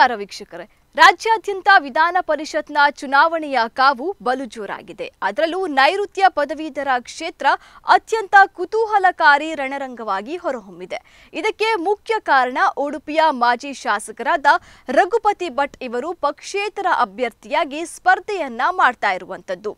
ನಮಸ್ಕಾರ ವೀಕ್ಷಕರೇ ರಾಜ್ಯಾದ್ಯಂತ ವಿಧಾನ ಪರಿಷತ್ನ ಚುನಾವಣೆಯ ಕಾವು ಬಲು ಜೋರಾಗಿದೆ ಅದರಲ್ಲೂ ನೈಋತ್ಯ ಪದವೀಧರ ಕ್ಷೇತ್ರ ಅತ್ಯಂತ ಕುತೂಹಲಕಾರಿ ರಣರಂಗವಾಗಿ ಹೊರಹೊಮ್ಮಿದೆ ಇದಕ್ಕೆ ಮುಖ್ಯ ಕಾರಣ ಉಡುಪಿಯ ಮಾಜಿ ಶಾಸಕರಾದ ರಘುಪತಿ ಭಟ್ ಇವರು ಪಕ್ಷೇತರ ಅಭ್ಯರ್ಥಿಯಾಗಿ ಸ್ಪರ್ಧೆಯನ್ನ ಮಾಡ್ತಾ ಇರುವಂಥದ್ದು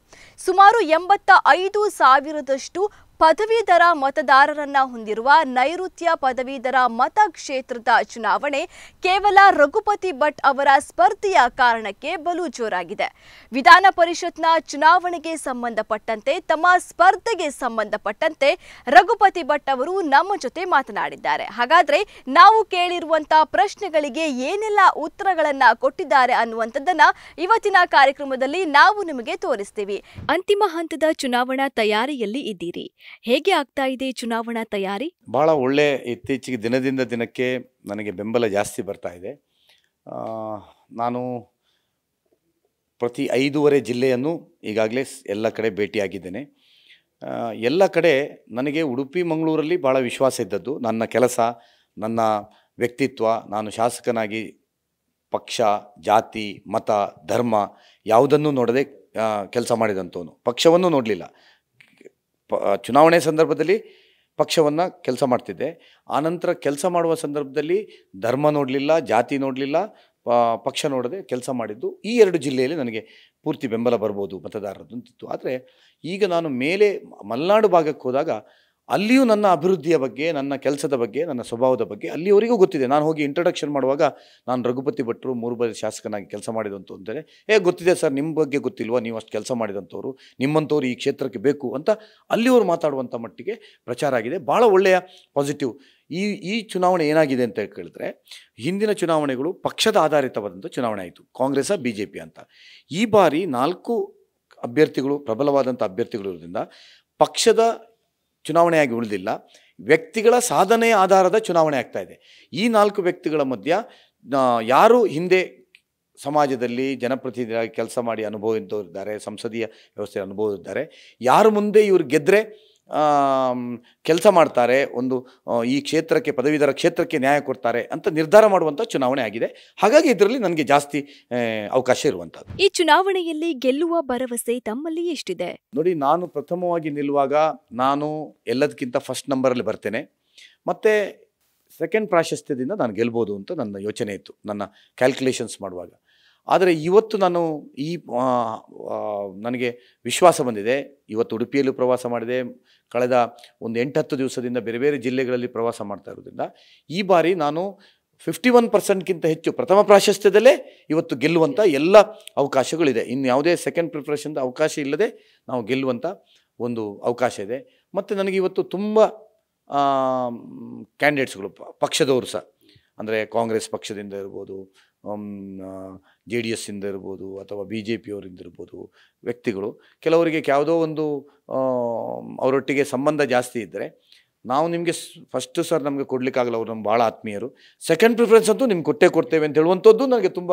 ಸುಮಾರು ಎಂಬತ್ತ ಐದು ಸಾವಿರದಷ್ಟು ಪದವೀಧರ ಮತದಾರರನ್ನ ಹೊಂದಿರುವ ನೈಋತ್ಯ ಪದವೀಧರ ಮತಕ್ಷೇತ್ರದ ಚುನಾವಣೆ ಕೇವಲ ರಘುಪತಿ ಭಟ್ ಅವರ ಸ್ಪರ್ಧೆಯ ಕಾರಣಕ್ಕೆ ಬಲು ಜೋರಾಗಿದೆ ವಿಧಾನ ಪರಿಷತ್ನ ಚುನಾವಣೆಗೆ ಸಂಬಂಧಪಟ್ಟಂತೆ ತಮ್ಮ ಸ್ಪರ್ಧೆಗೆ ಸಂಬಂಧಪಟ್ಟಂತೆ ರಘುಪತಿ ಭಟ್ ಅವರು ನಮ್ಮ ಜೊತೆ ಮಾತನಾಡಿದ್ದಾರೆ ಹಾಗಾದ್ರೆ ನಾವು ಕೇಳಿರುವಂತಹ ಪ್ರಶ್ನೆಗಳಿಗೆ ಏನೆಲ್ಲ ಉತ್ತರಗಳನ್ನ ಕೊಟ್ಟಿದ್ದಾರೆ ಅನ್ನುವಂಥದ್ದನ್ನ ಇವತ್ತಿನ ಕಾರ್ಯಕ್ರಮದಲ್ಲಿ ನಾವು ನಿಮಗೆ ತೋರಿಸ್ತೀವಿ ಅಂತಿಮ ಹಂತದ ಚುನಾವಣಾ ತಯಾರಿಯಲ್ಲಿ ಇದ್ದೀರಿ ಹೇಗೆ ಆಗ್ತಾ ಇದೆ ಚುನಾವಣಾ ತಯಾರಿ ಬಹಳ ಒಳ್ಳೆ ಇತ್ತೀಚೆಗೆ ದಿನದಿಂದ ದಿನಕ್ಕೆ ನನಗೆ ಬೆಂಬಲ ಜಾಸ್ತಿ ಬರ್ತಾ ಇದೆ ನಾನು ಪ್ರತಿ ಐದೂವರೆ ಜಿಲ್ಲೆಯನ್ನು ಈಗಾಗಲೇ ಎಲ್ಲ ಕಡೆ ಭೇಟಿಯಾಗಿದ್ದೇನೆ ಎಲ್ಲ ಕಡೆ ನನಗೆ ಉಡುಪಿ ಮಂಗಳೂರಲ್ಲಿ ಭಾಳ ವಿಶ್ವಾಸ ಇದ್ದದ್ದು ನನ್ನ ಕೆಲಸ ನನ್ನ ವ್ಯಕ್ತಿತ್ವ ನಾನು ಶಾಸಕನಾಗಿ ಪಕ್ಷ ಜಾತಿ ಮತ ಧರ್ಮ ಯಾವುದನ್ನು ನೋಡದೆ ಕೆಲಸ ಮಾಡಿದಂಥವನು ಪಕ್ಷವನ್ನು ನೋಡಲಿಲ್ಲ ಚುನಾವಣೆ ಸಂದರ್ಭದಲ್ಲಿ ಪಕ್ಷವನ್ನು ಕೆಲಸ ಮಾಡ್ತಿದ್ದೆ ಆನಂತರ ಕೆಲಸ ಮಾಡುವ ಸಂದರ್ಭದಲ್ಲಿ ಧರ್ಮ ನೋಡಲಿಲ್ಲ ಜಾತಿ ನೋಡಲಿಲ್ಲ ಪಕ್ಷ ನೋಡದೆ ಕೆಲಸ ಮಾಡಿದ್ದು ಈ ಎರಡು ಜಿಲ್ಲೆಯಲ್ಲಿ ನನಗೆ ಪೂರ್ತಿ ಬೆಂಬಲ ಬರ್ಬೋದು ಮತದಾರರದ್ದು ಅಂತಿತ್ತು ಆದರೆ ಈಗ ನಾನು ಮೇಲೆ ಮಲೆನಾಡು ಭಾಗಕ್ಕೆ ಹೋದಾಗ ಅಲ್ಲಿಯೂ ನನ್ನ ಅಭಿವೃದ್ಧಿಯ ಬಗ್ಗೆ ನನ್ನ ಕೆಲಸದ ಬಗ್ಗೆ ನನ್ನ ಸ್ವಭಾವದ ಬಗ್ಗೆ ಅಲ್ಲಿಯವರಿಗೂ ಗೊತ್ತಿದೆ ನಾನು ಹೋಗಿ ಇಂಟ್ರಡಕ್ಷನ್ ಮಾಡುವಾಗ ನಾನು ರಘುಪತಿ ಭಟ್ರು ಮೂರು ಬಾರಿ ಶಾಸಕನಾಗಿ ಕೆಲಸ ಮಾಡಿದಂಥ ಅಂದರೆ ಏ ಗೊತ್ತಿದೆ ಸರ್ ನಿಮ್ಮ ಬಗ್ಗೆ ಗೊತ್ತಿಲ್ವಾ ನೀವು ಅಷ್ಟು ಕೆಲಸ ಮಾಡಿದಂಥವ್ರು ನಿಮ್ಮಂಥವ್ರು ಈ ಕ್ಷೇತ್ರಕ್ಕೆ ಬೇಕು ಅಂತ ಅಲ್ಲಿಯವರು ಮಾತಾಡುವಂಥ ಮಟ್ಟಿಗೆ ಪ್ರಚಾರ ಆಗಿದೆ ಭಾಳ ಒಳ್ಳೆಯ ಪಾಸಿಟಿವ್ ಈ ಈ ಚುನಾವಣೆ ಏನಾಗಿದೆ ಅಂತ ಕೇಳಿದ್ರೆ ಹಿಂದಿನ ಚುನಾವಣೆಗಳು ಪಕ್ಷದ ಆಧಾರಿತವಾದಂಥ ಚುನಾವಣೆ ಆಯಿತು ಕಾಂಗ್ರೆಸ್ಸ ಬಿ ಜೆ ಪಿ ಅಂತ ಈ ಬಾರಿ ನಾಲ್ಕು ಅಭ್ಯರ್ಥಿಗಳು ಪ್ರಬಲವಾದಂಥ ಅಭ್ಯರ್ಥಿಗಳು ಇರೋದ್ರಿಂದ ಪಕ್ಷದ ಚುನಾವಣೆಯಾಗಿ ಉಳಿದಿಲ್ಲ ವ್ಯಕ್ತಿಗಳ ಸಾಧನೆ ಆಧಾರದ ಚುನಾವಣೆ ಆಗ್ತಾ ಇದೆ ಈ ನಾಲ್ಕು ವ್ಯಕ್ತಿಗಳ ಮಧ್ಯ ಯಾರು ಹಿಂದೆ ಸಮಾಜದಲ್ಲಿ ಜನಪ್ರತಿನಿಧಿಯಾಗಿ ಕೆಲಸ ಮಾಡಿ ಅನುಭವ ಇದ್ದವರಿದ್ದಾರೆ ಸಂಸದೀಯ ವ್ಯವಸ್ಥೆ ಅನುಭವ ಇದ್ದಾರೆ ಯಾರು ಮುಂದೆ ಇವರು ಗೆದ್ದರೆ ಕೆಲಸ ಮಾಡ್ತಾರೆ ಒಂದು ಈ ಕ್ಷೇತ್ರಕ್ಕೆ ಪದವೀಧರ ಕ್ಷೇತ್ರಕ್ಕೆ ನ್ಯಾಯ ಕೊಡ್ತಾರೆ ಅಂತ ನಿರ್ಧಾರ ಮಾಡುವಂಥ ಚುನಾವಣೆ ಆಗಿದೆ ಹಾಗಾಗಿ ಇದರಲ್ಲಿ ನನಗೆ ಜಾಸ್ತಿ ಅವಕಾಶ ಇರುವಂಥದ್ದು ಈ ಚುನಾವಣೆಯಲ್ಲಿ ಗೆಲ್ಲುವ ಭರವಸೆ ತಮ್ಮಲ್ಲಿ ಎಷ್ಟಿದೆ ನೋಡಿ ನಾನು ಪ್ರಥಮವಾಗಿ ನಿಲ್ಲುವಾಗ ನಾನು ಎಲ್ಲದಕ್ಕಿಂತ ಫಸ್ಟ್ ನಂಬರಲ್ಲಿ ಬರ್ತೇನೆ ಮತ್ತು ಸೆಕೆಂಡ್ ಪ್ರಾಶಸ್ತ್ಯದಿಂದ ನಾನು ಗೆಲ್ಬೋದು ಅಂತ ನನ್ನ ಯೋಚನೆ ಇತ್ತು ನನ್ನ ಕ್ಯಾಲ್ಕುಲೇಷನ್ಸ್ ಮಾಡುವಾಗ ಆದರೆ ಇವತ್ತು ನಾನು ಈ ನನಗೆ ವಿಶ್ವಾಸ ಬಂದಿದೆ ಇವತ್ತು ಉಡುಪಿಯಲ್ಲೂ ಪ್ರವಾಸ ಮಾಡಿದೆ ಕಳೆದ ಒಂದು ಎಂಟತ್ತು ದಿವಸದಿಂದ ಬೇರೆ ಬೇರೆ ಜಿಲ್ಲೆಗಳಲ್ಲಿ ಪ್ರವಾಸ ಮಾಡ್ತಾ ಇರೋದ್ರಿಂದ ಈ ಬಾರಿ ನಾನು ಫಿಫ್ಟಿ ಒನ್ ಪರ್ಸೆಂಟ್ಗಿಂತ ಹೆಚ್ಚು ಪ್ರಥಮ ಪ್ರಾಶಸ್ತ್ಯದಲ್ಲೇ ಇವತ್ತು ಗೆಲ್ಲುವಂಥ ಎಲ್ಲ ಅವಕಾಶಗಳಿದೆ ಇನ್ನು ಯಾವುದೇ ಸೆಕೆಂಡ್ ಪ್ರಿಪ್ರೇಷನ್ದ ಅವಕಾಶ ಇಲ್ಲದೆ ನಾವು ಗೆಲ್ಲುವಂಥ ಒಂದು ಅವಕಾಶ ಇದೆ ಮತ್ತು ನನಗೆ ಇವತ್ತು ತುಂಬ ಕ್ಯಾಂಡಿಡೇಟ್ಸ್ಗಳು ಪಕ್ಷದವರು ಸಹ ಅಂದರೆ ಕಾಂಗ್ರೆಸ್ ಪಕ್ಷದಿಂದ ಇರ್ಬೋದು ಜೆ ಡಿ ಎಸ್ಸಿಂದ ಇರ್ಬೋದು ಅಥವಾ ಬಿ ಜೆ ಪಿಯವರಿಂದ ಇರ್ಬೋದು ವ್ಯಕ್ತಿಗಳು ಕೆಲವರಿಗೆ ಯಾವುದೋ ಒಂದು ಅವರೊಟ್ಟಿಗೆ ಸಂಬಂಧ ಜಾಸ್ತಿ ಇದ್ದರೆ ನಾವು ನಿಮಗೆ ಫಸ್ಟ್ ಸರ್ ನಮಗೆ ಕೊಡಲಿಕ್ಕಾಗಲ್ಲ ಅವರು ನಮ್ಮ ಭಾಳ ಆತ್ಮೀಯರು ಸೆಕೆಂಡ್ ಪ್ರಿಫರೆನ್ಸ್ ಅಂತೂ ನಿಮ್ಗೆ ಕೊಟ್ಟೇ ಕೊಡ್ತೇವೆ ಅಂತ ಹೇಳುವಂಥದ್ದು ನನಗೆ ತುಂಬ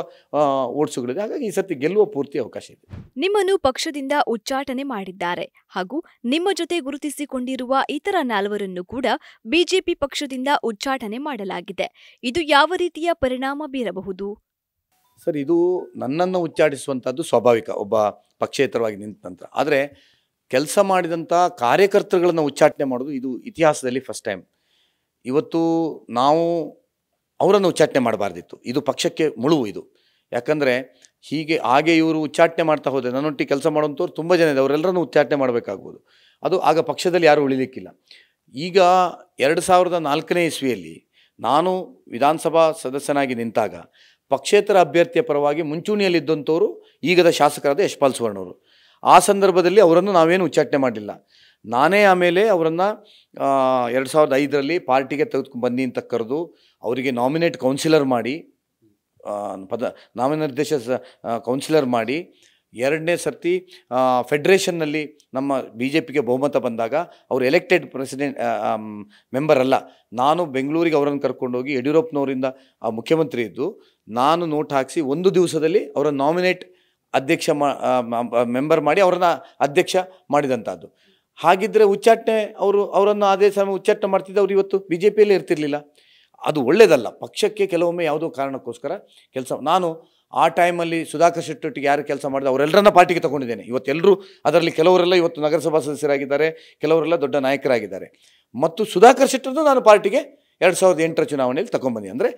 ಓಡಿಸುಗಳಿದೆ ಹಾಗಾಗಿ ಈ ಸರ್ತಿ ಗೆಲ್ಲುವ ಪೂರ್ತಿ ಅವಕಾಶ ಇದೆ ನಿಮ್ಮನ್ನು ಪಕ್ಷದಿಂದ ಉಚ್ಚಾಟನೆ ಮಾಡಿದ್ದಾರೆ ಹಾಗೂ ನಿಮ್ಮ ಜೊತೆ ಗುರುತಿಸಿಕೊಂಡಿರುವ ಇತರ ನಾಲ್ವರನ್ನು ಕೂಡ ಬಿಜೆಪಿ ಪಕ್ಷದಿಂದ ಉಚ್ಚಾಟನೆ ಮಾಡಲಾಗಿದೆ ಇದು ಯಾವ ರೀತಿಯ ಪರಿಣಾಮ ಬೀರಬಹುದು ಸರ್ ಇದು ನನ್ನನ್ನು ಉಚ್ಚಾಟಿಸುವಂಥದ್ದು ಸ್ವಾಭಾವಿಕ ಒಬ್ಬ ಪಕ್ಷೇತರವಾಗಿ ನಿಂತ ನಂತರ ಆದರೆ ಕೆಲಸ ಮಾಡಿದಂಥ ಕಾರ್ಯಕರ್ತರುಗಳನ್ನು ಉಚ್ಚಾಟನೆ ಮಾಡೋದು ಇದು ಇತಿಹಾಸದಲ್ಲಿ ಫಸ್ಟ್ ಟೈಮ್ ಇವತ್ತು ನಾವು ಅವರನ್ನು ಉಚ್ಚಾಟನೆ ಮಾಡಬಾರ್ದಿತ್ತು ಇದು ಪಕ್ಷಕ್ಕೆ ಮುಳುವು ಇದು ಯಾಕಂದರೆ ಹೀಗೆ ಹಾಗೆ ಇವರು ಉಚ್ಚಾಟನೆ ಮಾಡ್ತಾ ಹೋದರೆ ನನ್ನೊಟ್ಟಿಗೆ ಕೆಲಸ ಮಾಡುವಂಥವ್ರು ತುಂಬ ಜನ ಇದೆ ಅವರೆಲ್ಲರನ್ನು ಉಚ್ಚಾಟನೆ ಮಾಡಬೇಕಾಗ್ಬೋದು ಅದು ಆಗ ಪಕ್ಷದಲ್ಲಿ ಯಾರೂ ಉಳಿಲಿಕ್ಕಿಲ್ಲ ಈಗ ಎರಡು ಸಾವಿರದ ನಾಲ್ಕನೇ ಇಸ್ವಿಯಲ್ಲಿ ನಾನು ವಿಧಾನಸಭಾ ಸದಸ್ಯನಾಗಿ ನಿಂತಾಗ ಪಕ್ಷೇತರ ಅಭ್ಯರ್ಥಿಯ ಪರವಾಗಿ ಮುಂಚೂಣಿಯಲ್ಲಿದ್ದಂಥವರು ಈಗದ ಶಾಸಕರಾದ ಯಶ್ಪಾಲ್ ಸುವರ್ಣವರು ಆ ಸಂದರ್ಭದಲ್ಲಿ ಅವರನ್ನು ನಾವೇನು ಉಚ್ಚಾಟನೆ ಮಾಡಲಿಲ್ಲ ನಾನೇ ಆಮೇಲೆ ಅವರನ್ನು ಎರಡು ಸಾವಿರದ ಐದರಲ್ಲಿ ಪಾರ್ಟಿಗೆ ತೆಗೆದುಕೊಂಡು ಬನ್ನಿ ಅಂತ ಕರೆದು ಅವರಿಗೆ ನಾಮಿನೇಟ್ ಕೌನ್ಸಿಲರ್ ಮಾಡಿ ಪದ ನಾಮನಿರ್ದೇಶ ಕೌನ್ಸಿಲರ್ ಮಾಡಿ ಎರಡನೇ ಸರ್ತಿ ಫೆಡ್ರೇಷನ್ನಲ್ಲಿ ನಮ್ಮ ಬಿ ಜೆ ಪಿಗೆ ಬಹುಮತ ಬಂದಾಗ ಅವರು ಎಲೆಕ್ಟೆಡ್ ಪ್ರೆಸಿಡೆಂಟ್ ಮೆಂಬರ್ ಅಲ್ಲ ನಾನು ಬೆಂಗಳೂರಿಗೆ ಅವರನ್ನು ಕರ್ಕೊಂಡೋಗಿ ಯಡಿಯೂರಪ್ಪನವರಿಂದ ಮುಖ್ಯಮಂತ್ರಿ ಇದ್ದು ನಾನು ನೋಟ್ ಹಾಕಿಸಿ ಒಂದು ದಿವಸದಲ್ಲಿ ಅವರ ನಾಮಿನೇಟ್ ಅಧ್ಯಕ್ಷ ಮೆಂಬರ್ ಮಾಡಿ ಅವರನ್ನು ಅಧ್ಯಕ್ಷ ಮಾಡಿದಂಥದ್ದು ಹಾಗಿದ್ದರೆ ಉಚ್ಚಾಟನೆ ಅವರು ಅವರನ್ನು ಅದೇ ಸಮಯ ಉಚ್ಚಾಟನೆ ಅವ್ರು ಇವತ್ತು ಬಿ ಜೆ ಪಿಯಲ್ಲೇ ಇರ್ತಿರ್ಲಿಲ್ಲ ಅದು ಒಳ್ಳೆಯದಲ್ಲ ಪಕ್ಷಕ್ಕೆ ಕೆಲವೊಮ್ಮೆ ಯಾವುದೋ ಕಾರಣಕ್ಕೋಸ್ಕರ ಕೆಲಸ ನಾನು ಆ ಟೈಮಲ್ಲಿ ಸುಧಾಕರ್ ಶೆಟ್ಟಿಗೆ ಯಾರು ಕೆಲಸ ಮಾಡಿದೆ ಅವರೆಲ್ಲರನ್ನ ಪಾರ್ಟಿಗೆ ತಗೊಂಡಿದ್ದೇನೆ ಇವತ್ತೆಲ್ಲರೂ ಅದರಲ್ಲಿ ಕೆಲವರೆಲ್ಲ ಇವತ್ತು ನಗರಸಭಾ ಸದಸ್ಯರಾಗಿದ್ದಾರೆ ಕೆಲವರೆಲ್ಲ ದೊಡ್ಡ ನಾಯಕರಾಗಿದ್ದಾರೆ ಮತ್ತು ಸುಧಾಕರ್ ಶೆಟ್ಟರನ್ನು ನಾನು ಪಾರ್ಟಿಗೆ ಎರಡು ಸಾವಿರದ ಎಂಟರ ಚುನಾವಣೆಯಲ್ಲಿ ತಗೊಂಬನ್ನಿ ಅಂದರೆ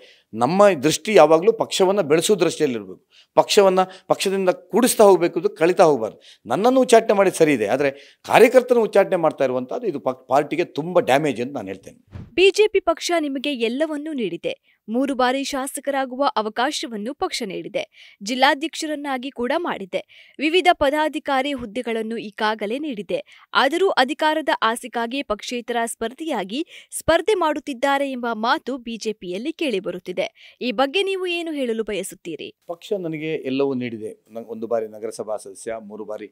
ನಮ್ಮ ದೃಷ್ಟಿ ಯಾವಾಗಲೂ ಪಕ್ಷವನ್ನು ಬೆಳೆಸೋ ದೃಷ್ಟಿಯಲ್ಲಿರಬೇಕು ಪಕ್ಷವನ್ನು ಪಕ್ಷದಿಂದ ಕೂಡಿಸ್ತಾ ಹೋಗಬೇಕು ಅದು ಕಳಿತಾ ಹೋಗಬಾರ್ದು ನನ್ನನ್ನು ಉಚ್ಚಾಟನೆ ಮಾಡಿ ಸರಿ ಇದೆ ಆದರೆ ಕಾರ್ಯಕರ್ತನ ಉಚ್ಚಾಟನೆ ಮಾಡ್ತಾ ಇರುವಂಥದ್ದು ಇದು ಪಾರ್ಟಿಗೆ ತುಂಬ ಡ್ಯಾಮೇಜ್ ಅಂತ ನಾನು ಹೇಳ್ತೇನೆ ಬಿಜೆಪಿ ಪಕ್ಷ ನಿಮಗೆ ಎಲ್ಲವನ್ನೂ ನೀಡಿದೆ ಮೂರು ಬಾರಿ ಶಾಸಕರಾಗುವ ಅವಕಾಶವನ್ನು ಪಕ್ಷ ನೀಡಿದೆ ಜಿಲ್ಲಾಧ್ಯಕ್ಷರನ್ನಾಗಿ ಕೂಡ ಮಾಡಿದೆ ವಿವಿಧ ಪದಾಧಿಕಾರಿ ಹುದ್ದೆಗಳನ್ನು ಈಗಾಗಲೇ ನೀಡಿದೆ ಆದರೂ ಅಧಿಕಾರದ ಆಸೆಗಾಗಿ ಪಕ್ಷೇತರ ಸ್ಪರ್ಧಿಯಾಗಿ ಸ್ಪರ್ಧೆ ಮಾಡುತ್ತಿದ್ದಾರೆ ಎಂಬ ಮಾತು ಬಿಜೆಪಿಯಲ್ಲಿ ಕೇಳಿಬರುತ್ತಿದೆ ಈ ಬಗ್ಗೆ ನೀವು ಏನು ಹೇಳಲು ಬಯಸುತ್ತೀರಿ ಪಕ್ಷ ನನಗೆ ಎಲ್ಲವೂ ನೀಡಿದೆ ಒಂದು ಬಾರಿ ನಗರಸಭಾ ಸದಸ್ಯ ಮೂರು ಬಾರಿ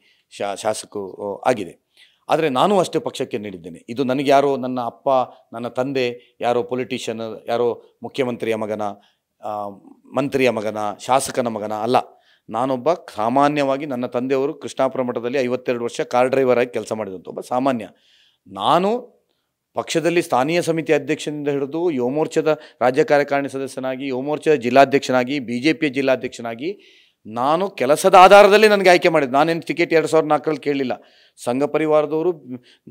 ಶಾಸಕ ಆಗಿದೆ ಆದರೆ ನಾನು ಅಷ್ಟೇ ಪಕ್ಷಕ್ಕೆ ನೀಡಿದ್ದೇನೆ ಇದು ನನಗೆ ಯಾರೋ ನನ್ನ ಅಪ್ಪ ನನ್ನ ತಂದೆ ಯಾರೋ ಪೊಲಿಟಿಷಿಯನ್ ಯಾರೋ ಮುಖ್ಯಮಂತ್ರಿಯ ಮಗನ ಮಂತ್ರಿಯ ಮಗನ ಶಾಸಕನ ಮಗನ ಅಲ್ಲ ನಾನೊಬ್ಬ ಸಾಮಾನ್ಯವಾಗಿ ನನ್ನ ತಂದೆಯವರು ಕೃಷ್ಣಾಪುರ ಮಠದಲ್ಲಿ ಐವತ್ತೆರಡು ವರ್ಷ ಕಾರ್ ಡ್ರೈವರ್ ಆಗಿ ಕೆಲಸ ಮಾಡಿದಂಥ ಒಬ್ಬ ಸಾಮಾನ್ಯ ನಾನು ಪಕ್ಷದಲ್ಲಿ ಸ್ಥಾನೀಯ ಸಮಿತಿ ಅಧ್ಯಕ್ಷನಿಂದ ಹಿಡಿದು ಯುವಮೋರ್ಚಾದ ರಾಜ್ಯ ಕಾರ್ಯಕಾರಿಣಿ ಸದಸ್ಯನಾಗಿ ಯುವಮೋರ್ಚಾದ ಜಿಲ್ಲಾಧ್ಯಕ್ಷನಾಗಿ ಬಿ ಜೆ ಪಿಯ ಜಿಲ್ಲಾಧ್ಯಕ್ಷನಾಗಿ ನಾನು ಕೆಲಸದ ಆಧಾರದಲ್ಲಿ ನನಗೆ ಆಯ್ಕೆ ಮಾಡಿದ್ದು ನಾನೇನು ಟಿಕೆಟ್ ಎರಡು ಸಾವಿರದ ನಾಲ್ಕರಲ್ಲಿ ಕೇಳಲಿಲ್ಲ ಸಂಘ ಪರಿವಾರದವರು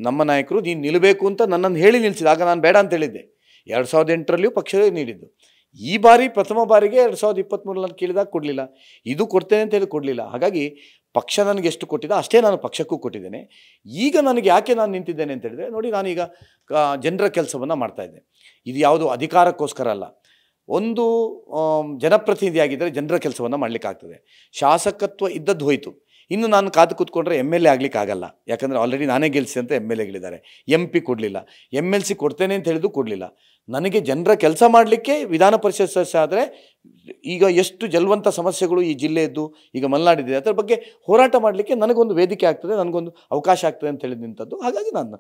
ನಮ್ಮ ನಾಯಕರು ನೀನು ನಿಲ್ಲಬೇಕು ಅಂತ ನನ್ನನ್ನು ಹೇಳಿ ನಿಲ್ಲಿಸಿದ ಆಗ ನಾನು ಬೇಡ ಅಂತ ಹೇಳಿದ್ದೆ ಎರಡು ಸಾವಿರದ ಎಂಟರಲ್ಲಿಯೂ ಪಕ್ಷವೇ ನೀಡಿದ್ದು ಈ ಬಾರಿ ಪ್ರಥಮ ಬಾರಿಗೆ ಎರಡು ಸಾವಿರದ ಇಪ್ಪತ್ತ್ಮೂರಲ್ಲಿ ಕೇಳಿದಾಗ ಕೊಡಲಿಲ್ಲ ಇದು ಕೊಡ್ತೇನೆ ಅಂತ ಹೇಳಿ ಕೊಡಲಿಲ್ಲ ಹಾಗಾಗಿ ಪಕ್ಷ ನನಗೆ ಎಷ್ಟು ಕೊಟ್ಟಿದ್ದೋ ಅಷ್ಟೇ ನಾನು ಪಕ್ಷಕ್ಕೂ ಕೊಟ್ಟಿದ್ದೇನೆ ಈಗ ನನಗೆ ಯಾಕೆ ನಾನು ನಿಂತಿದ್ದೇನೆ ಅಂತ ಹೇಳಿದ್ರೆ ನೋಡಿ ನಾನೀಗ ಜನರ ಕೆಲಸವನ್ನು ಇದ್ದೆ ಇದು ಯಾವುದು ಅಧಿಕಾರಕ್ಕೋಸ್ಕರ ಅಲ್ಲ ಒಂದು ಜನಪ್ರತಿನಿಧಿಯಾಗಿದ್ದರೆ ಜನರ ಕೆಲಸವನ್ನು ಮಾಡಲಿಕ್ಕಾಗ್ತದೆ ಶಾಸಕತ್ವ ಇದ್ದದ್ದು ಹೋಯಿತು ಇನ್ನು ನಾನು ಕಾದು ಕೂತ್ಕೊಂಡ್ರೆ ಎಮ್ ಎಲ್ ಎ ಆಗಲಿಕ್ಕಾಗಲ್ಲ ಯಾಕಂದರೆ ಆಲ್ರೆಡಿ ನಾನೇ ಗೆಲ್ಸಿ ಅಂತ ಎಮ್ ಎಲ್ ಎಗಳಿದ್ದಾರೆ ಎಂ ಪಿ ಕೊಡಲಿಲ್ಲ ಎಮ್ ಎಲ್ ಸಿ ಕೊಡ್ತೇನೆ ಅಂತ ಹೇಳಿದ್ದು ಕೊಡಲಿಲ್ಲ ನನಗೆ ಜನರ ಕೆಲಸ ಮಾಡಲಿಕ್ಕೆ ವಿಧಾನ ಪರಿಷತ್ ಸದಸ್ಯ ಆದರೆ ಈಗ ಎಷ್ಟು ಜಲ್ವಂತ ಸಮಸ್ಯೆಗಳು ಈ ಜಿಲ್ಲೆಯದ್ದು ಈಗ ಮಲೆನಾಡಿದೆ ಅದರ ಬಗ್ಗೆ ಹೋರಾಟ ಮಾಡಲಿಕ್ಕೆ ನನಗೊಂದು ವೇದಿಕೆ ಆಗ್ತದೆ ನನಗೊಂದು ಅವಕಾಶ ಆಗ್ತದೆ ಅಂತ ಹೇಳಿದಂಥದ್ದು ಹಾಗಾಗಿ ನಾನು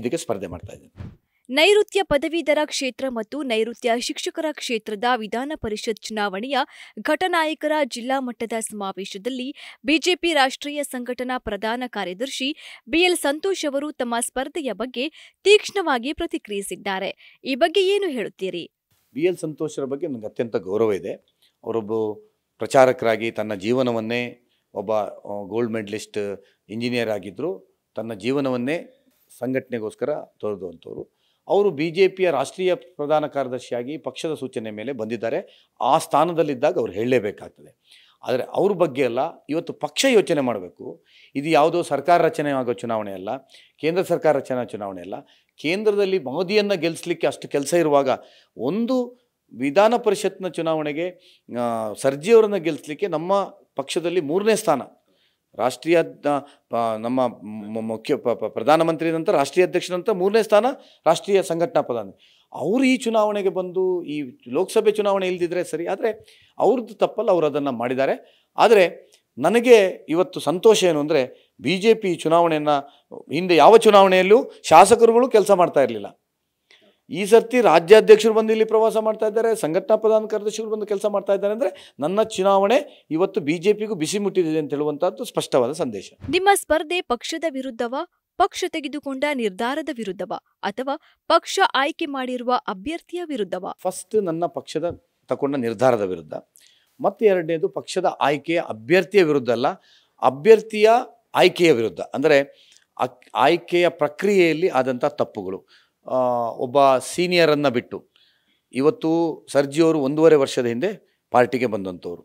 ಇದಕ್ಕೆ ಸ್ಪರ್ಧೆ ಮಾಡ್ತಾ ಇದ್ದೇನೆ ನೈಋತ್ಯ ಪದವೀಧರ ಕ್ಷೇತ್ರ ಮತ್ತು ನೈಋತ್ಯ ಶಿಕ್ಷಕರ ಕ್ಷೇತ್ರದ ವಿಧಾನ ಪರಿಷತ್ ಚುನಾವಣೆಯ ಘಟನಾಯಕರ ಜಿಲ್ಲಾ ಮಟ್ಟದ ಸಮಾವೇಶದಲ್ಲಿ ಬಿಜೆಪಿ ರಾಷ್ಟ್ರೀಯ ಸಂಘಟನಾ ಪ್ರಧಾನ ಕಾರ್ಯದರ್ಶಿ ಬಿಎಲ್ ಸಂತೋಷ್ ಅವರು ತಮ್ಮ ಸ್ಪರ್ಧೆಯ ಬಗ್ಗೆ ತೀಕ್ಷ್ಣವಾಗಿ ಪ್ರತಿಕ್ರಿಯಿಸಿದ್ದಾರೆ ಈ ಬಗ್ಗೆ ಏನು ಹೇಳುತ್ತೀರಿ ಬಿಎಲ್ ಸಂತೋಷರ ಬಗ್ಗೆ ನನಗೆ ಅತ್ಯಂತ ಗೌರವ ಇದೆ ಅವರೊಬ್ಬ ಪ್ರಚಾರಕರಾಗಿ ತನ್ನ ಜೀವನವನ್ನೇ ಒಬ್ಬ ಗೋಲ್ಡ್ ಮೆಡಲಿಸ್ಟ್ ಇಂಜಿನಿಯರ್ ಆಗಿದ್ದರು ತನ್ನ ಜೀವನವನ್ನೇ ಸಂಘಟನೆಗೋಸ್ಕರ ತೊರೆದುವಂಥವ್ರು ಅವರು ಬಿ ಜೆ ಪಿಯ ರಾಷ್ಟ್ರೀಯ ಪ್ರಧಾನ ಕಾರ್ಯದರ್ಶಿಯಾಗಿ ಪಕ್ಷದ ಸೂಚನೆ ಮೇಲೆ ಬಂದಿದ್ದಾರೆ ಆ ಸ್ಥಾನದಲ್ಲಿದ್ದಾಗ ಅವ್ರು ಹೇಳಲೇಬೇಕಾಗ್ತದೆ ಆದರೆ ಅವ್ರ ಬಗ್ಗೆ ಅಲ್ಲ ಇವತ್ತು ಪಕ್ಷ ಯೋಚನೆ ಮಾಡಬೇಕು ಇದು ಯಾವುದೋ ಸರ್ಕಾರ ರಚನೆ ಆಗೋ ಚುನಾವಣೆ ಅಲ್ಲ ಕೇಂದ್ರ ಸರ್ಕಾರ ರಚನಾ ಚುನಾವಣೆ ಅಲ್ಲ ಕೇಂದ್ರದಲ್ಲಿ ಮೋದಿಯನ್ನು ಗೆಲ್ಲಿಸಲಿಕ್ಕೆ ಅಷ್ಟು ಕೆಲಸ ಇರುವಾಗ ಒಂದು ವಿಧಾನ ಪರಿಷತ್ನ ಚುನಾವಣೆಗೆ ಸರ್ಜಿಯವರನ್ನು ಗೆಲ್ಲಿಸಲಿಕ್ಕೆ ನಮ್ಮ ಪಕ್ಷದಲ್ಲಿ ಮೂರನೇ ಸ್ಥಾನ ರಾಷ್ಟ್ರೀಯ ನಮ್ಮ ಮುಖ್ಯ ಪ್ರಧಾನಮಂತ್ರಿ ನಂತರ ರಾಷ್ಟ್ರೀಯ ಅಧ್ಯಕ್ಷನಂತ ಮೂರನೇ ಸ್ಥಾನ ರಾಷ್ಟ್ರೀಯ ಸಂಘಟನಾ ಪ್ರಧಾನಿ ಅವರು ಈ ಚುನಾವಣೆಗೆ ಬಂದು ಈ ಲೋಕಸಭೆ ಚುನಾವಣೆ ಇಲ್ದಿದ್ರೆ ಸರಿ ಆದರೆ ಅವ್ರದ್ದು ತಪ್ಪಲ್ಲ ಅವರು ಅದನ್ನು ಮಾಡಿದ್ದಾರೆ ಆದರೆ ನನಗೆ ಇವತ್ತು ಸಂತೋಷ ಏನು ಅಂದರೆ ಬಿ ಜೆ ಪಿ ಚುನಾವಣೆಯನ್ನು ಹಿಂದೆ ಯಾವ ಚುನಾವಣೆಯಲ್ಲೂ ಶಾಸಕರುಗಳು ಕೆಲಸ ಮಾಡ್ತಾ ಇರಲಿಲ್ಲ ಈ ಸರ್ತಿ ರಾಜ್ಯಾಧ್ಯಕ್ಷರು ಬಂದು ಇಲ್ಲಿ ಪ್ರವಾಸ ಮಾಡ್ತಾ ಇದ್ದಾರೆ ಸಂಘಟನಾ ಪ್ರಧಾನ ಕಾರ್ಯದರ್ಶಿಗಳು ಬಂದು ಕೆಲಸ ಮಾಡ್ತಾ ಇದ್ದಾರೆ ಅಂದರೆ ನನ್ನ ಚುನಾವಣೆ ಇವತ್ತು ಬಿಜೆಪಿಗೂ ಬಿಸಿ ಮುಟ್ಟಿದೆ ಅಂತ ಹೇಳುವಂತಹದ್ದು ಸ್ಪಷ್ಟವಾದ ಸಂದೇಶ ನಿಮ್ಮ ಸ್ಪರ್ಧೆ ಪಕ್ಷದ ವಿರುದ್ಧವ ಪಕ್ಷ ತೆಗೆದುಕೊಂಡ ನಿರ್ಧಾರದ ವಿರುದ್ಧವ ಅಥವಾ ಪಕ್ಷ ಆಯ್ಕೆ ಮಾಡಿರುವ ಅಭ್ಯರ್ಥಿಯ ವಿರುದ್ಧವ ಫಸ್ಟ್ ನನ್ನ ಪಕ್ಷದ ತಗೊಂಡ ನಿರ್ಧಾರದ ವಿರುದ್ಧ ಮತ್ತೆ ಎರಡನೇದು ಪಕ್ಷದ ಆಯ್ಕೆಯ ಅಭ್ಯರ್ಥಿಯ ವಿರುದ್ಧ ಅಲ್ಲ ಅಭ್ಯರ್ಥಿಯ ಆಯ್ಕೆಯ ವಿರುದ್ಧ ಅಂದರೆ ಆಯ್ಕೆಯ ಪ್ರಕ್ರಿಯೆಯಲ್ಲಿ ಆದಂಥ ತಪ್ಪುಗಳು ಒಬ್ಬ ಸೀನಿಯರನ್ನು ಬಿಟ್ಟು ಇವತ್ತು ಸರ್ಜಿಯವರು ಒಂದೂವರೆ ವರ್ಷದ ಹಿಂದೆ ಪಾರ್ಟಿಗೆ ಬಂದಂಥವ್ರು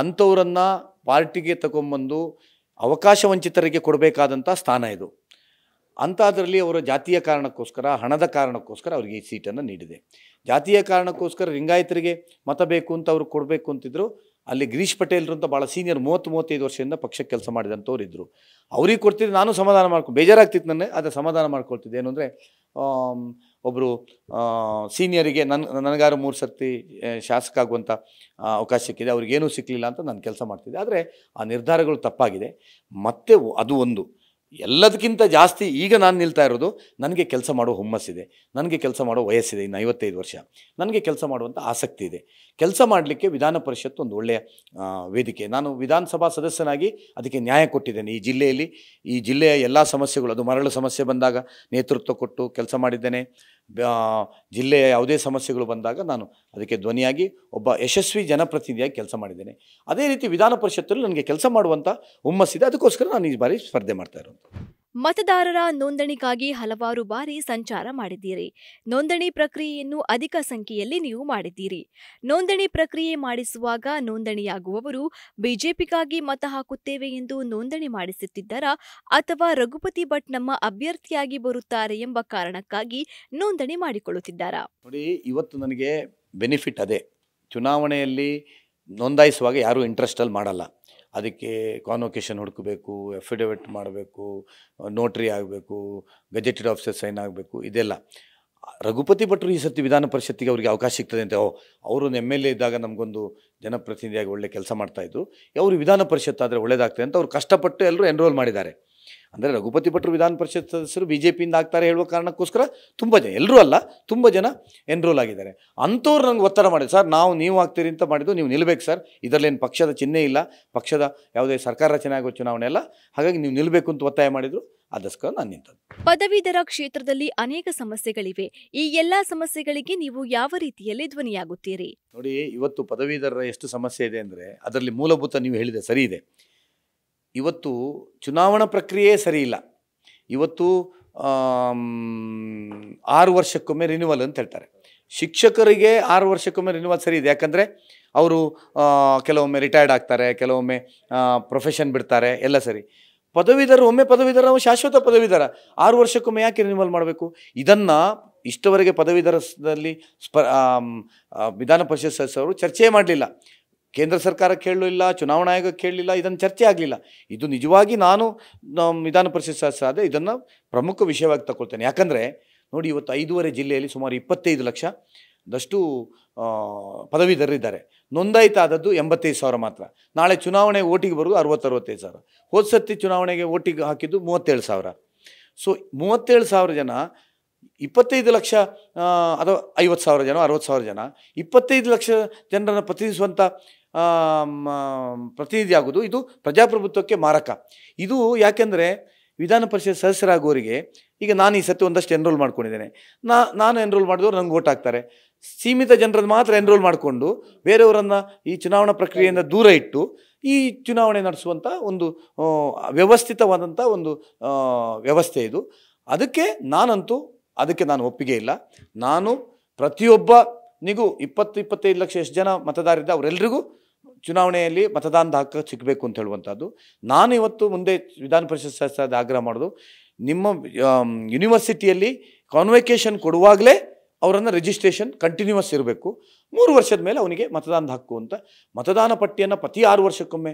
ಅಂಥವ್ರನ್ನು ಪಾರ್ಟಿಗೆ ತಗೊಂಬಂದು ಅವಕಾಶ ವಂಚಿತರಿಗೆ ಕೊಡಬೇಕಾದಂಥ ಸ್ಥಾನ ಇದು ಅಂಥದ್ರಲ್ಲಿ ಅವರ ಜಾತಿಯ ಕಾರಣಕ್ಕೋಸ್ಕರ ಹಣದ ಕಾರಣಕ್ಕೋಸ್ಕರ ಅವರಿಗೆ ಈ ಸೀಟನ್ನು ನೀಡಿದೆ ಜಾತಿಯ ಕಾರಣಕ್ಕೋಸ್ಕರ ಲಿಂಗಾಯತರಿಗೆ ಮತ ಬೇಕು ಅಂತ ಅವ್ರು ಕೊಡಬೇಕು ಅಂತಿದ್ರು ಅಲ್ಲಿ ಗಿರೀಶ್ ಪಟೇಲ್ರು ಅಂತ ಭಾಳ ಸೀನಿಯರ್ ಮೂವತ್ತು ಮೂವತ್ತೈದು ವರ್ಷದಿಂದ ಪಕ್ಷಕ್ಕೆ ಕೆಲಸ ಮಾಡಿದಂಥವ್ರು ಇದ್ದರು ಅವ್ರಿಗೆ ಕೊಡ್ತಿದ್ದೆ ನಾನು ಸಮಾಧಾನ ಮಾಡ್ಕೊ ಬೇಜಾರಾಗ್ತಿತ್ತು ನನಗೆ ಅದು ಸಮಾಧಾನ ಮಾಡ್ಕೊಳ್ತಿದ್ದೆ ಏನು ಅಂದರೆ ಒಬ್ಬರು ಸೀನಿಯರಿಗೆ ನನ್ನ ನನಗಾರು ಮೂರು ಸರ್ತಿ ಶಾಸಕ ಆಗುವಂಥ ಅವಕಾಶ ಸಿಕ್ಕಿದೆ ಅವ್ರಿಗೇನೂ ಸಿಕ್ಕಲಿಲ್ಲ ಅಂತ ನಾನು ಕೆಲಸ ಮಾಡ್ತಿದ್ದೆ ಆದರೆ ಆ ನಿರ್ಧಾರಗಳು ತಪ್ಪಾಗಿದೆ ಮತ್ತೆ ಅದು ಒಂದು ಎಲ್ಲದಕ್ಕಿಂತ ಜಾಸ್ತಿ ಈಗ ನಾನು ನಿಲ್ತಾ ಇರೋದು ನನಗೆ ಕೆಲಸ ಮಾಡೋ ಹುಮ್ಮಸ್ಸಿದೆ ನನಗೆ ಕೆಲಸ ಮಾಡೋ ವಯಸ್ಸಿದೆ ಇನ್ನು ಐವತ್ತೈದು ವರ್ಷ ನನಗೆ ಕೆಲಸ ಮಾಡುವಂಥ ಆಸಕ್ತಿ ಇದೆ ಕೆಲಸ ಮಾಡಲಿಕ್ಕೆ ವಿಧಾನ ಪರಿಷತ್ ಒಂದು ಒಳ್ಳೆಯ ವೇದಿಕೆ ನಾನು ವಿಧಾನಸಭಾ ಸದಸ್ಯನಾಗಿ ಅದಕ್ಕೆ ನ್ಯಾಯ ಕೊಟ್ಟಿದ್ದೇನೆ ಈ ಜಿಲ್ಲೆಯಲ್ಲಿ ಈ ಜಿಲ್ಲೆಯ ಎಲ್ಲ ಸಮಸ್ಯೆಗಳು ಅದು ಮರಳು ಸಮಸ್ಯೆ ಬಂದಾಗ ನೇತೃತ್ವ ಕೊಟ್ಟು ಕೆಲಸ ಮಾಡಿದ್ದೇನೆ ಜಿಲ್ಲೆಯ ಯಾವುದೇ ಸಮಸ್ಯೆಗಳು ಬಂದಾಗ ನಾನು ಅದಕ್ಕೆ ಧ್ವನಿಯಾಗಿ ಒಬ್ಬ ಯಶಸ್ವಿ ಜನಪ್ರತಿನಿಧಿಯಾಗಿ ಕೆಲಸ ಮಾಡಿದ್ದೇನೆ ಅದೇ ರೀತಿ ವಿಧಾನ ಪರಿಷತ್ತಲ್ಲಿ ನನಗೆ ಕೆಲಸ ಮಾಡುವಂಥ ಹುಮ್ಮಸ್ಸಿದೆ ಅದಕ್ಕೋಸ್ಕರ ನಾನು ಈ ಬಾರಿ ಸ್ಪರ್ಧೆ ಮಾಡ್ತಾ ಇರೋದು ಮತದಾರರ ನೋಂದಣಿಗಾಗಿ ಹಲವಾರು ಬಾರಿ ಸಂಚಾರ ಮಾಡಿದ್ದೀರಿ ನೋಂದಣಿ ಪ್ರಕ್ರಿಯೆಯನ್ನು ಅಧಿಕ ಸಂಖ್ಯೆಯಲ್ಲಿ ನೀವು ಮಾಡಿದ್ದೀರಿ ನೋಂದಣಿ ಪ್ರಕ್ರಿಯೆ ಮಾಡಿಸುವಾಗ ನೋಂದಣಿಯಾಗುವವರು ಬಿಜೆಪಿಗಾಗಿ ಮತ ಹಾಕುತ್ತೇವೆ ಎಂದು ನೋಂದಣಿ ಮಾಡಿಸುತ್ತಿದ್ದಾರಾ ಅಥವಾ ರಘುಪತಿ ಭಟ್ ನಮ್ಮ ಅಭ್ಯರ್ಥಿಯಾಗಿ ಬರುತ್ತಾರೆ ಎಂಬ ಕಾರಣಕ್ಕಾಗಿ ನೋಂದಣಿ ಮಾಡಿಕೊಳ್ಳುತ್ತಿದ್ದಾರಾ ನೋಡಿ ಇವತ್ತು ನನಗೆ ಬೆನಿಫಿಟ್ ಅದೇ ಚುನಾವಣೆಯಲ್ಲಿ ನೋಂದಾಯಿಸುವಾಗ ಯಾರೂ ಅಲ್ಲಿ ಮಾಡಲ್ಲ ಅದಕ್ಕೆ ಕಾನ್ವೊಕೇಶನ್ ಹುಡುಕಬೇಕು ಅಫಿಡವಿಟ್ ಮಾಡಬೇಕು ನೋಟ್ರಿ ಆಗಬೇಕು ಗಜೆಟೆಡ್ ಆಫೀಸರ್ ಸೈನ್ ಆಗಬೇಕು ಇದೆಲ್ಲ ರಘುಪತಿ ಭಟ್ರು ಈ ಸರ್ತಿ ವಿಧಾನ ಪರಿಷತ್ತಿಗೆ ಅವರಿಗೆ ಅವಕಾಶ ಸಿಗ್ತದೆ ಅಂತ ಓ ಅವರು ಎಮ್ ಎಲ್ ಎ ಇದ್ದಾಗ ನಮಗೊಂದು ಜನಪ್ರತಿನಿಧಿಯಾಗಿ ಒಳ್ಳೆ ಕೆಲಸ ಮಾಡ್ತಾಯಿದ್ರು ಅವರು ವಿಧಾನ ಪರಿಷತ್ ಆದರೆ ಒಳ್ಳೇದಾಗ್ತದೆ ಅಂತ ಅವ್ರು ಕಷ್ಟಪಟ್ಟು ಎಲ್ಲರೂ ಎನ್ರೋಲ್ ಮಾಡಿದ್ದಾರೆ ಅಂದರೆ ರಘುಪತಿ ಭಟ್ರು ವಿಧಾನ ಪರಿಷತ್ ಸದಸ್ಯರು ಬಿ ಜೆ ಪಿಯಿಂದ ಆಗ್ತಾರೆ ಹೇಳುವ ಕಾರಣಕ್ಕೋಸ್ಕರ ತುಂಬ ಜನ ಎಲ್ಲರೂ ಅಲ್ಲ ತುಂಬ ಜನ ಎನ್ರೋಲ್ ಆಗಿದ್ದಾರೆ ಅಂಥವ್ರು ನನಗೆ ಒತ್ತಡ ಮಾಡಿದ್ರು ಸರ್ ನಾವು ನೀವು ಆಗ್ತೀರಿ ಅಂತ ಮಾಡಿದ್ದು ನೀವು ನಿಲ್ಲಬೇಕು ಸರ್ ಇದರಲ್ಲೇನು ಪಕ್ಷದ ಚಿಹ್ನೆ ಇಲ್ಲ ಪಕ್ಷದ ಯಾವುದೇ ಸರ್ಕಾರ ರಚನೆ ಆಗೋ ಚುನಾವಣೆ ಅಲ್ಲ ಹಾಗಾಗಿ ನೀವು ನಿಲ್ಲಬೇಕು ಅಂತ ಒತ್ತಾಯ ಮಾಡಿದರು ಅದಕ್ಕ ನಾನು ನಿಂತದ್ದು ಪದವೀಧರ ಕ್ಷೇತ್ರದಲ್ಲಿ ಅನೇಕ ಸಮಸ್ಯೆಗಳಿವೆ ಈ ಎಲ್ಲ ಸಮಸ್ಯೆಗಳಿಗೆ ನೀವು ಯಾವ ರೀತಿಯಲ್ಲಿ ಧ್ವನಿಯಾಗುತ್ತೀರಿ ನೋಡಿ ಇವತ್ತು ಪದವೀಧರರ ಎಷ್ಟು ಸಮಸ್ಯೆ ಇದೆ ಅಂದರೆ ಅದರಲ್ಲಿ ಮೂಲಭೂತ ನೀವು ಹೇಳಿದೆ ಸರಿ ಇದೆ ಇವತ್ತು ಚುನಾವಣಾ ಪ್ರಕ್ರಿಯೆ ಸರಿ ಇಲ್ಲ ಇವತ್ತು ಆರು ವರ್ಷಕ್ಕೊಮ್ಮೆ ರಿನ್ಯೂವಲ್ ಅಂತ ಹೇಳ್ತಾರೆ ಶಿಕ್ಷಕರಿಗೆ ಆರು ವರ್ಷಕ್ಕೊಮ್ಮೆ ರಿನ್ಯೂವಲ್ ಸರಿ ಇದೆ ಯಾಕಂದರೆ ಅವರು ಕೆಲವೊಮ್ಮೆ ರಿಟೈರ್ಡ್ ಆಗ್ತಾರೆ ಕೆಲವೊಮ್ಮೆ ಪ್ರೊಫೆಷನ್ ಬಿಡ್ತಾರೆ ಎಲ್ಲ ಸರಿ ಪದವೀಧರ ಒಮ್ಮೆ ಪದವೀಧರ ಶಾಶ್ವತ ಪದವೀಧರ ಆರು ವರ್ಷಕ್ಕೊಮ್ಮೆ ಯಾಕೆ ರಿನ್ಯೂವಲ್ ಮಾಡಬೇಕು ಇದನ್ನು ಇಷ್ಟವರೆಗೆ ಪದವೀಧರದಲ್ಲಿ ಸ್ಪ ವಿಧಾನ ಪರಿಷತ್ ಸದಸ್ಯರು ಚರ್ಚೆ ಮಾಡಲಿಲ್ಲ ಕೇಂದ್ರ ಸರ್ಕಾರ ಕೇಳಲಿಲ್ಲ ಚುನಾವಣಾ ಆಯೋಗ ಕೇಳಲಿಲ್ಲ ಇದನ್ನು ಚರ್ಚೆ ಆಗಲಿಲ್ಲ ಇದು ನಿಜವಾಗಿ ನಾನು ವಿಧಾನ ಪರಿಷತ್ ಆದರೆ ಇದನ್ನು ಪ್ರಮುಖ ವಿಷಯವಾಗಿ ತಗೊಳ್ತೇನೆ ಯಾಕಂದರೆ ನೋಡಿ ಇವತ್ತು ಐದೂವರೆ ಜಿಲ್ಲೆಯಲ್ಲಿ ಸುಮಾರು ಇಪ್ಪತ್ತೈದು ಲಕ್ಷ ದಷ್ಟು ನೋಂದಾಯಿತ ಆದದ್ದು ಎಂಬತ್ತೈದು ಸಾವಿರ ಮಾತ್ರ ನಾಳೆ ಚುನಾವಣೆ ಓಟಿಗೆ ಬರೋದು ಅರವತ್ತರವತ್ತೈದು ಸಾವಿರ ಹೋದ ಸತಿ ಚುನಾವಣೆಗೆ ಓಟಿಗೆ ಹಾಕಿದ್ದು ಮೂವತ್ತೇಳು ಸಾವಿರ ಸೊ ಮೂವತ್ತೇಳು ಸಾವಿರ ಜನ ಇಪ್ಪತ್ತೈದು ಲಕ್ಷ ಅಥವಾ ಐವತ್ತು ಸಾವಿರ ಜನ ಅರವತ್ತು ಸಾವಿರ ಜನ ಇಪ್ಪತ್ತೈದು ಲಕ್ಷ ಜನರನ್ನು ಪ್ರತಿನಿಧಿಸುವಂಥ ಪ್ರತಿನಿಧಿ ಆಗೋದು ಇದು ಪ್ರಜಾಪ್ರಭುತ್ವಕ್ಕೆ ಮಾರಕ ಇದು ಯಾಕೆಂದರೆ ವಿಧಾನ ಪರಿಷತ್ ಸದಸ್ಯರಾಗೋರಿಗೆ ಈಗ ನಾನು ಈ ಸತಿ ಒಂದಷ್ಟು ಎನ್ರೋಲ್ ಮಾಡ್ಕೊಂಡಿದ್ದೇನೆ ನಾ ನಾನು ಎನ್ರೋಲ್ ಮಾಡಿದವರು ನಂಗೆ ಓಟ್ ಹಾಕ್ತಾರೆ ಸೀಮಿತ ಜನರನ್ನು ಮಾತ್ರ ಎನ್ರೋಲ್ ಮಾಡಿಕೊಂಡು ಬೇರೆಯವರನ್ನು ಈ ಚುನಾವಣಾ ಪ್ರಕ್ರಿಯೆಯಿಂದ ದೂರ ಇಟ್ಟು ಈ ಚುನಾವಣೆ ನಡೆಸುವಂಥ ಒಂದು ವ್ಯವಸ್ಥಿತವಾದಂಥ ಒಂದು ವ್ಯವಸ್ಥೆ ಇದು ಅದಕ್ಕೆ ನಾನಂತೂ ಅದಕ್ಕೆ ನಾನು ಒಪ್ಪಿಗೆ ಇಲ್ಲ ನಾನು ಪ್ರತಿಯೊಬ್ಬನಿಗೂ ಇಪ್ಪತ್ತು ಇಪ್ಪತ್ತೈದು ಲಕ್ಷ ಎಷ್ಟು ಜನ ಮತದಾರರಿದ್ದ ಅವರೆಲ್ಲರಿಗೂ ಚುನಾವಣೆಯಲ್ಲಿ ಮತದಾನದ ಹಕ್ಕು ಸಿಗಬೇಕು ಅಂತ ಹೇಳುವಂಥದ್ದು ನಾನು ಇವತ್ತು ಮುಂದೆ ವಿಧಾನ ಪರಿಷತ್ ಸದಸ್ಯರಾದ ಆಗ್ರಹ ಮಾಡೋದು ನಿಮ್ಮ ಯೂನಿವರ್ಸಿಟಿಯಲ್ಲಿ ಕಾನ್ವೆಕೇಶನ್ ಕೊಡುವಾಗಲೇ ಅವರನ್ನು ರಿಜಿಸ್ಟ್ರೇಷನ್ ಕಂಟಿನ್ಯೂಸ್ ಇರಬೇಕು ಮೂರು ವರ್ಷದ ಮೇಲೆ ಅವನಿಗೆ ಮತದಾನದ ಹಕ್ಕು ಅಂತ ಮತದಾನ ಪಟ್ಟಿಯನ್ನು ಪ್ರತಿ ಆರು ವರ್ಷಕ್ಕೊಮ್ಮೆ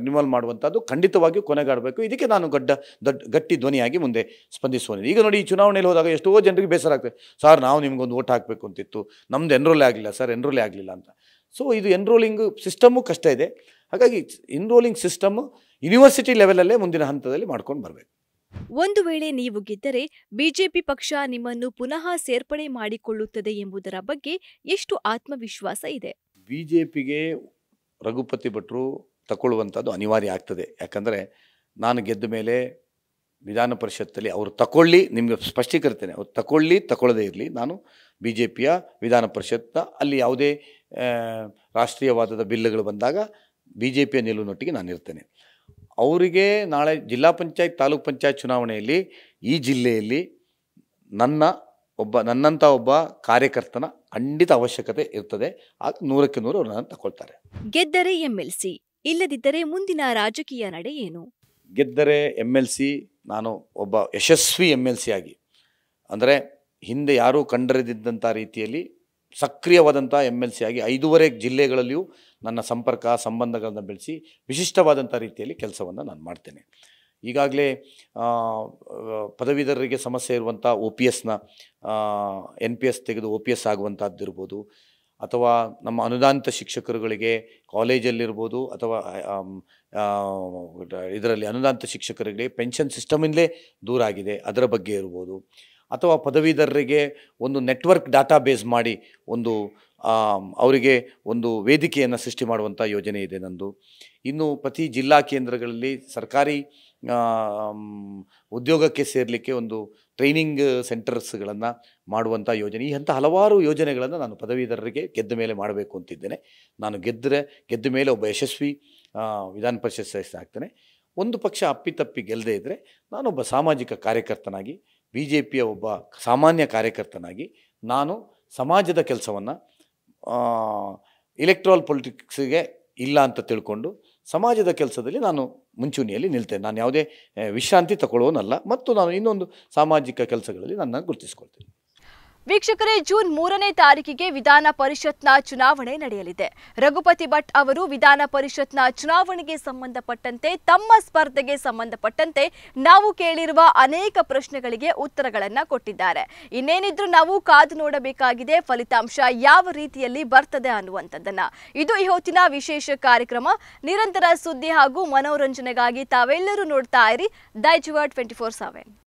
ರಿನಿವಲ್ ಮಾಡುವಂಥದ್ದು ಖಂಡಿತವಾಗಿಯೂ ಕೊನೆಗಾಡಬೇಕು ಇದಕ್ಕೆ ನಾನು ಗಡ್ಡ ದಡ್ ಗಟ್ಟಿ ಧ್ವನಿಯಾಗಿ ಮುಂದೆ ಸ್ಪಂದಿಸುವ ಈಗ ನೋಡಿ ಈ ಚುನಾವಣೆಯಲ್ಲಿ ಹೋದಾಗ ಎಷ್ಟೋ ಜನರಿಗೆ ಬೇಸರ ಆಗ್ತದೆ ಸರ್ ನಾವು ನಿಮ್ಗೊಂದು ಓಟ್ ಹಾಕಬೇಕು ಅಂತಿತ್ತು ನಮ್ಮದು ಎನ್ರೋಲೇ ಆಗಲಿಲ್ಲ ಸರ್ ಎನ್ರೋಲೇ ಆಗಲಿಲ್ಲ ಅಂತ ಸೊ ಇದು ಎನ್ರೋಲಿಂಗ್ ಸಿಸ್ಟಮು ಕಷ್ಟ ಇದೆ ಹಾಗಾಗಿ ಎನ್ರೋಲಿಂಗ್ ಸಿಸ್ಟಮ್ ಯೂನಿವರ್ಸಿಟಿ ಲೆವೆಲಲ್ಲೇ ಮುಂದಿನ ಹಂತದಲ್ಲಿ ಮಾಡ್ಕೊಂಡು ಬರಬೇಕು ಒಂದು ವೇಳೆ ನೀವು ಗೆದ್ದರೆ ಬಿಜೆಪಿ ಪಕ್ಷ ನಿಮ್ಮನ್ನು ಪುನಃ ಸೇರ್ಪಡೆ ಮಾಡಿಕೊಳ್ಳುತ್ತದೆ ಎಂಬುದರ ಬಗ್ಗೆ ಎಷ್ಟು ಆತ್ಮವಿಶ್ವಾಸ ಇದೆ ಬಿಜೆಪಿಗೆ ರಘುಪತಿ ಭಟ್ರು ತಗೊಳ್ಳುವಂಥದ್ದು ಅನಿವಾರ್ಯ ಆಗ್ತದೆ ಯಾಕಂದರೆ ನಾನು ಗೆದ್ದ ಮೇಲೆ ವಿಧಾನ ಪರಿಷತ್ತಲ್ಲಿ ಅವರು ತಗೊಳ್ಳಿ ನಿಮಗೆ ಸ್ಪಷ್ಟೀಕರಿತೇನೆ ಅವ್ರು ತಗೊಳ್ಳಿ ತಗೊಳ್ಳದೇ ಇರಲಿ ನಾನು ಬಿ ಜೆ ಪಿಯ ವಿಧಾನ ಪರಿಷತ್ನ ಅಲ್ಲಿ ಯಾವುದೇ ರಾಷ್ಟ್ರೀಯವಾದದ ಬಿಲ್ಲುಗಳು ಬಂದಾಗ ಬಿ ಜೆ ಪಿಯ ನಿಲುವಿನೊಟ್ಟಿಗೆ ನಾನು ಇರ್ತೇನೆ ಅವರಿಗೆ ನಾಳೆ ಜಿಲ್ಲಾ ಪಂಚಾಯತ್ ತಾಲೂಕ್ ಪಂಚಾಯತ್ ಚುನಾವಣೆಯಲ್ಲಿ ಈ ಜಿಲ್ಲೆಯಲ್ಲಿ ನನ್ನ ಒಬ್ಬ ನನ್ನಂಥ ಒಬ್ಬ ಕಾರ್ಯಕರ್ತನ ಖಂಡಿತ ಅವಶ್ಯಕತೆ ಇರ್ತದೆ ಆಗ ನೂರಕ್ಕೆ ನೂರು ಅವರು ನನ್ನ ತಗೊಳ್ತಾರೆ ಗೆದ್ದರೆ ಸಿ ಇಲ್ಲದಿದ್ದರೆ ಮುಂದಿನ ರಾಜಕೀಯ ನಡೆ ಏನು ಗೆದ್ದರೆ ಎಮ್ ಎಲ್ ಸಿ ನಾನು ಒಬ್ಬ ಯಶಸ್ವಿ ಎಮ್ ಎಲ್ ಸಿ ಆಗಿ ಅಂದರೆ ಹಿಂದೆ ಯಾರೂ ಕಂಡರಿದಿದ್ದಂಥ ರೀತಿಯಲ್ಲಿ ಸಕ್ರಿಯವಾದಂಥ ಎಮ್ ಎಲ್ ಸಿ ಆಗಿ ಐದೂವರೆ ಜಿಲ್ಲೆಗಳಲ್ಲಿಯೂ ನನ್ನ ಸಂಪರ್ಕ ಸಂಬಂಧಗಳನ್ನು ಬೆಳೆಸಿ ವಿಶಿಷ್ಟವಾದಂಥ ರೀತಿಯಲ್ಲಿ ಕೆಲಸವನ್ನು ನಾನು ಮಾಡ್ತೇನೆ ಈಗಾಗಲೇ ಪದವೀಧರರಿಗೆ ಸಮಸ್ಯೆ ಇರುವಂಥ ಒ ಪಿ ಎಸ್ನ ಎನ್ ಪಿ ಎಸ್ ತೆಗೆದು ಒ ಪಿ ಎಸ್ ಆಗುವಂಥದ್ದಿರ್ಬೋದು ಅಥವಾ ನಮ್ಮ ಅನುದಾನಿತ ಶಿಕ್ಷಕರುಗಳಿಗೆ ಕಾಲೇಜಲ್ಲಿರ್ಬೋದು ಅಥವಾ ಇದರಲ್ಲಿ ಅನುದಾನಿತ ಶಿಕ್ಷಕರಿಗೆ ಪೆನ್ಷನ್ ಸಿಸ್ಟಮಿಂದಲೇ ದೂರ ಆಗಿದೆ ಅದರ ಬಗ್ಗೆ ಇರ್ಬೋದು ಅಥವಾ ಪದವೀಧರರಿಗೆ ಒಂದು ನೆಟ್ವರ್ಕ್ ಡಾಟಾ ಬೇಸ್ ಮಾಡಿ ಒಂದು ಅವರಿಗೆ ಒಂದು ವೇದಿಕೆಯನ್ನು ಸೃಷ್ಟಿ ಮಾಡುವಂಥ ಯೋಜನೆ ಇದೆ ನಂದು ಇನ್ನು ಪ್ರತಿ ಜಿಲ್ಲಾ ಕೇಂದ್ರಗಳಲ್ಲಿ ಸರ್ಕಾರಿ ಉದ್ಯೋಗಕ್ಕೆ ಸೇರಲಿಕ್ಕೆ ಒಂದು ಟ್ರೈನಿಂಗ್ ಸೆಂಟರ್ಸ್ಗಳನ್ನು ಮಾಡುವಂಥ ಯೋಜನೆ ಈ ಅಂಥ ಹಲವಾರು ಯೋಜನೆಗಳನ್ನು ನಾನು ಪದವೀಧರರಿಗೆ ಗೆದ್ದ ಮೇಲೆ ಮಾಡಬೇಕು ಅಂತಿದ್ದೇನೆ ನಾನು ಗೆದ್ದರೆ ಗೆದ್ದ ಮೇಲೆ ಒಬ್ಬ ಯಶಸ್ವಿ ವಿಧಾನ ಪರಿಷತ್ ಸದಸ್ಯ ಆಗ್ತಾನೆ ಒಂದು ಪಕ್ಷ ಅಪ್ಪಿತಪ್ಪಿ ಗೆಲ್ಲದೆ ಇದ್ದರೆ ನಾನೊಬ್ಬ ಸಾಮಾಜಿಕ ಕಾರ್ಯಕರ್ತನಾಗಿ ಬಿ ಜೆ ಪಿಯ ಒಬ್ಬ ಸಾಮಾನ್ಯ ಕಾರ್ಯಕರ್ತನಾಗಿ ನಾನು ಸಮಾಜದ ಕೆಲಸವನ್ನು ಇಲೆಕ್ಟ್ರಾಲ್ ಪೊಲಿಟಿಕ್ಸ್ಗೆ ಇಲ್ಲ ಅಂತ ತಿಳ್ಕೊಂಡು ಸಮಾಜದ ಕೆಲಸದಲ್ಲಿ ನಾನು ಮುಂಚೂಣಿಯಲ್ಲಿ ನಿಲ್ತೇನೆ ನಾನು ಯಾವುದೇ ವಿಶ್ರಾಂತಿ ತಗೊಳ್ಳೋನಲ್ಲ ಮತ್ತು ನಾನು ಇನ್ನೊಂದು ಸಾಮಾಜಿಕ ಕೆಲಸಗಳಲ್ಲಿ ನನ್ನ ಗುರುತಿಸ್ಕೊಳ್ತೇನೆ ವೀಕ್ಷಕರೇ ಜೂನ್ ಮೂರನೇ ತಾರೀಕಿಗೆ ವಿಧಾನ ಪರಿಷತ್ನ ಚುನಾವಣೆ ನಡೆಯಲಿದೆ ರಘುಪತಿ ಭಟ್ ಅವರು ವಿಧಾನ ಪರಿಷತ್ನ ಚುನಾವಣೆಗೆ ಸಂಬಂಧಪಟ್ಟಂತೆ ತಮ್ಮ ಸ್ಪರ್ಧೆಗೆ ಸಂಬಂಧಪಟ್ಟಂತೆ ನಾವು ಕೇಳಿರುವ ಅನೇಕ ಪ್ರಶ್ನೆಗಳಿಗೆ ಉತ್ತರಗಳನ್ನು ಕೊಟ್ಟಿದ್ದಾರೆ ಇನ್ನೇನಿದ್ರೂ ನಾವು ಕಾದು ನೋಡಬೇಕಾಗಿದೆ ಫಲಿತಾಂಶ ಯಾವ ರೀತಿಯಲ್ಲಿ ಬರ್ತದೆ ಅನ್ನುವಂಥದ್ದನ್ನ ಇದು ಈ ಹೊತ್ತಿನ ವಿಶೇಷ ಕಾರ್ಯಕ್ರಮ ನಿರಂತರ ಸುದ್ದಿ ಹಾಗೂ ಮನೋರಂಜನೆಗಾಗಿ ತಾವೆಲ್ಲರೂ ನೋಡ್ತಾ ಇರಿ ದೈಜುವ ಟ್ವೆಂಟಿ